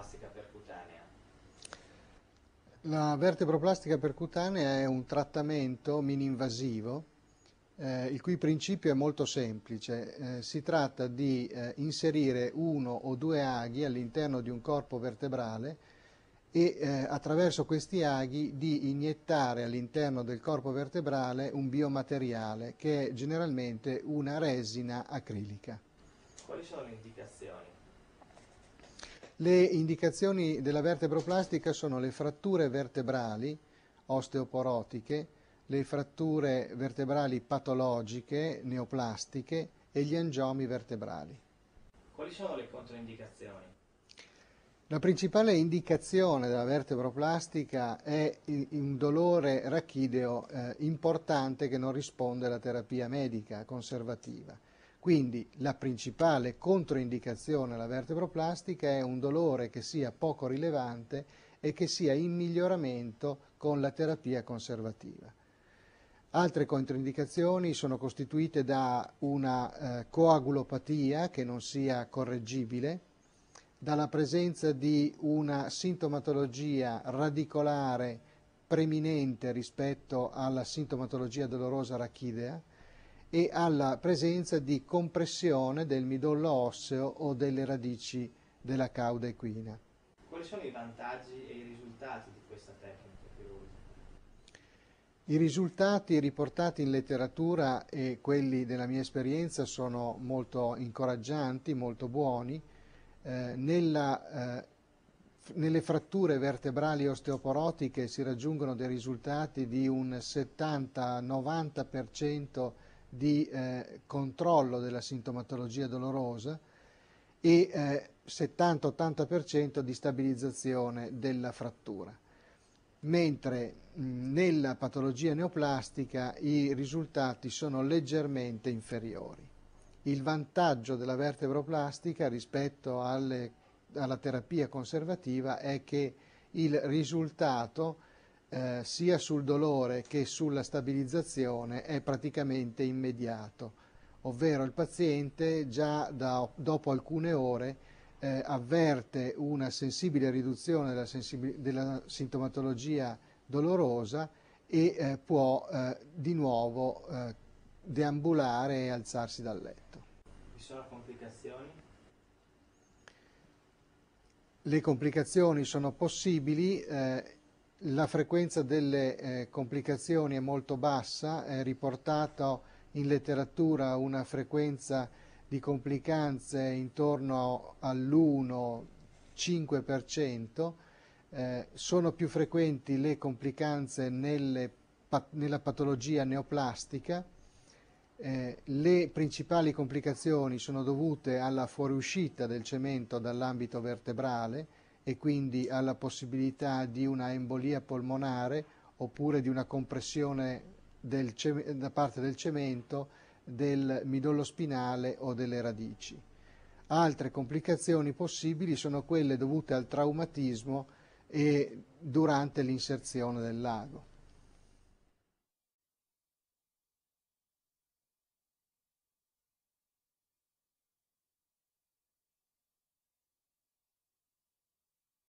vertebroplastica percutanea? La vertebroplastica percutanea è un trattamento mininvasivo eh, il cui principio è molto semplice. Eh, si tratta di eh, inserire uno o due aghi all'interno di un corpo vertebrale e eh, attraverso questi aghi di iniettare all'interno del corpo vertebrale un biomateriale che è generalmente una resina acrilica. Quali sono le indicazioni? Le indicazioni della vertebroplastica sono le fratture vertebrali osteoporotiche, le fratture vertebrali patologiche, neoplastiche e gli angiomi vertebrali. Quali sono le controindicazioni? La principale indicazione della vertebroplastica è un dolore rachideo eh, importante che non risponde alla terapia medica conservativa. Quindi la principale controindicazione alla vertebroplastica è un dolore che sia poco rilevante e che sia in miglioramento con la terapia conservativa. Altre controindicazioni sono costituite da una eh, coagulopatia che non sia correggibile, dalla presenza di una sintomatologia radicolare preminente rispetto alla sintomatologia dolorosa rachidea, e alla presenza di compressione del midollo osseo o delle radici della cauda equina. Quali sono i vantaggi e i risultati di questa tecnica? I risultati riportati in letteratura e quelli della mia esperienza sono molto incoraggianti, molto buoni. Eh, nella, eh, nelle fratture vertebrali osteoporotiche si raggiungono dei risultati di un 70-90% di eh, controllo della sintomatologia dolorosa e eh, 70-80% di stabilizzazione della frattura. Mentre mh, nella patologia neoplastica i risultati sono leggermente inferiori. Il vantaggio della vertebroplastica rispetto alle, alla terapia conservativa è che il risultato eh, sia sul dolore che sulla stabilizzazione è praticamente immediato, ovvero il paziente già da, dopo alcune ore eh, avverte una sensibile riduzione della, sensib- della sintomatologia dolorosa e eh, può eh, di nuovo eh, deambulare e alzarsi dal letto. Ci sono complicazioni? Le complicazioni sono possibili eh, la frequenza delle eh, complicazioni è molto bassa, è riportata in letteratura una frequenza di complicanze intorno all'1-5%, eh, sono più frequenti le complicanze nelle, nella patologia neoplastica, eh, le principali complicazioni sono dovute alla fuoriuscita del cemento dall'ambito vertebrale, e quindi alla possibilità di una embolia polmonare oppure di una compressione del, da parte del cemento del midollo spinale o delle radici. Altre complicazioni possibili sono quelle dovute al traumatismo e durante l'inserzione del lago.